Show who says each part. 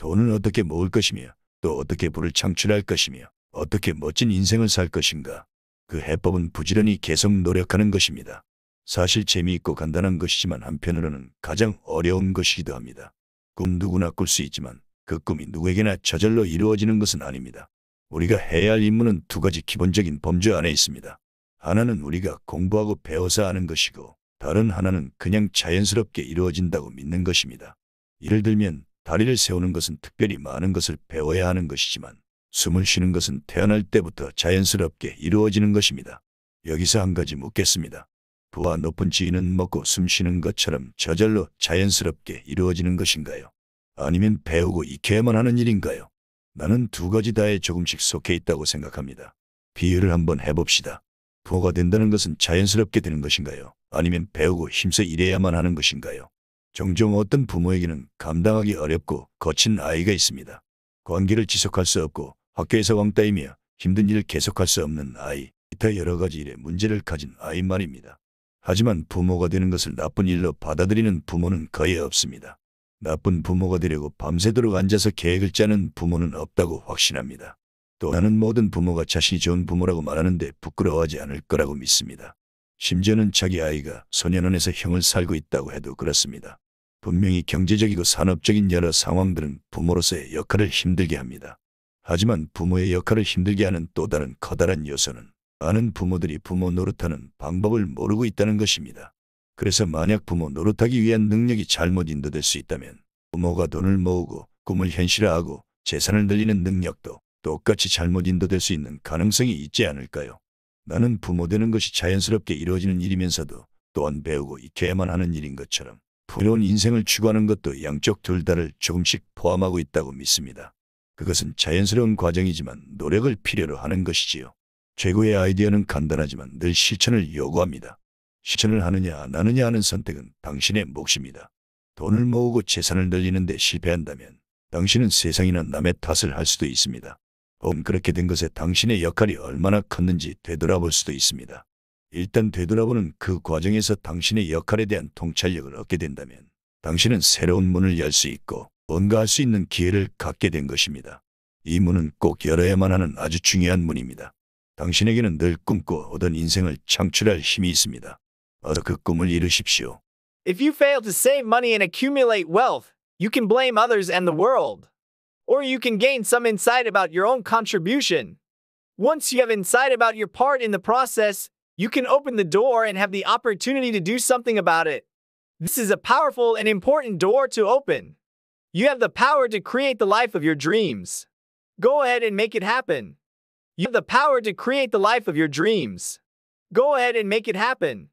Speaker 1: 돈은 어떻게 모을 것이며 또 어떻게 부를 창출할 것이며 어떻게 멋진 인생을 살 것인가. 그 해법은 부지런히 계속 노력하는 것입니다. 사실 재미있고 간단한 것이지만 한편으로는 가장 어려운 것이기도 합니다. 꿈 누구나 꿀 수 있지만 그 꿈이 누구에게나 저절로 이루어지는 것은 아닙니다. 우리가 해야 할 임무는 두 가지 기본적인 범주 안에 있습니다. 하나는 우리가 공부하고 배워서 하는 것이고 다른 하나는 그냥 자연스럽게 이루어진다고 믿는 것입니다. 예를 들면 다리를 세우는 것은 특별히 많은 것을 배워야 하는 것이지만 숨을 쉬는 것은 태어날 때부터 자연스럽게 이루어지는 것입니다. 여기서 한 가지 묻겠습니다. 부와 높은 지위는 먹고 숨 쉬는 것처럼 저절로 자연스럽게 이루어지는 것인가요? 아니면 배우고 익혀야만 하는 일인가요? 나는 두 가지 다에 조금씩 속해 있다고 생각합니다. 비유를 한번 해봅시다. 부호가 된다는 것은 자연스럽게 되는 것인가요? 아니면 배우고 힘써 일해야만 하는 것인가요? 종종 어떤 부모에게는 감당하기 어렵고 거친 아이가 있습니다. 관계를 지속할 수 없고 학교에서 왕따이며 힘든 일을 계속할 수 없는 아이, 기타 여러 가지 일에 문제를 가진 아이 말입니다. 하지만 부모가 되는 것을 나쁜 일로 받아들이는 부모는 거의 없습니다. 나쁜 부모가 되려고 밤새도록 앉아서 계획을 짜는 부모는 없다고 확신합니다. 또 나는 모든 부모가 자신이 좋은 부모라고 말하는데 부끄러워하지 않을 거라고 믿습니다. 심지어는 자기 아이가 소년원에서 형을 살고 있다고 해도 그렇습니다. 분명히 경제적이고 산업적인 여러 상황들은 부모로서의 역할을 힘들게 합니다. 하지만 부모의 역할을 힘들게 하는 또 다른 커다란 요소는 많은 부모들이 부모 노릇하는 방법을 모르고 있다는 것입니다. 그래서 만약 부모 노릇하기 위한 능력이 잘못 인도될 수 있다면 부모가 돈을 모으고 꿈을 현실화하고 재산을 늘리는 능력도 똑같이 잘못 인도될 수 있는 가능성이 있지 않을까요? 나는 부모 되는 것이 자연스럽게 이루어지는 일이면서도 또한 배우고 익혀야만 하는 일인 것처럼 부러운 인생을 추구하는 것도 양쪽 둘 다를 조금씩 포함하고 있다고 믿습니다. 그것은 자연스러운 과정이지만 노력을 필요로 하는 것이지요. 최고의 아이디어는 간단하지만 늘 실천을 요구합니다. 실천을 하느냐 안 하느냐 하는 선택은 당신의 몫입니다. 돈을 모으고 재산을 늘리는데 실패한다면 당신은 세상이나 남의 탓을 할 수도 있습니다. 혹은 그렇게 된 것에 당신의 역할이 얼마나 컸는지 되돌아볼 수도 있습니다. 일단 되돌아보는 그 과정에서 당신의 역할에 대한 통찰력을 얻게 된다면 당신은 새로운 문을 열 수 있고 뭔가 할 수 있는 기회를 갖게 된 것입니다. 이 문은 꼭 열어야만 하는 아주 중요한 문입니다. 당신에게는 늘 꿈꿔오던 인생을 창출할 힘이 있습니다. 어서 그 꿈을 이루십시오.
Speaker 2: If you fail to save money and accumulate wealth, you can blame others and the world. or you can gain some insight about your own contribution. Once you have insight about your part in the process, you can open the door and have the opportunity to do something about it. This is a powerful and important door to open. You have the power to create the life of your dreams. Go ahead and make it happen. You have the power to create the life of your dreams. Go ahead and make it happen.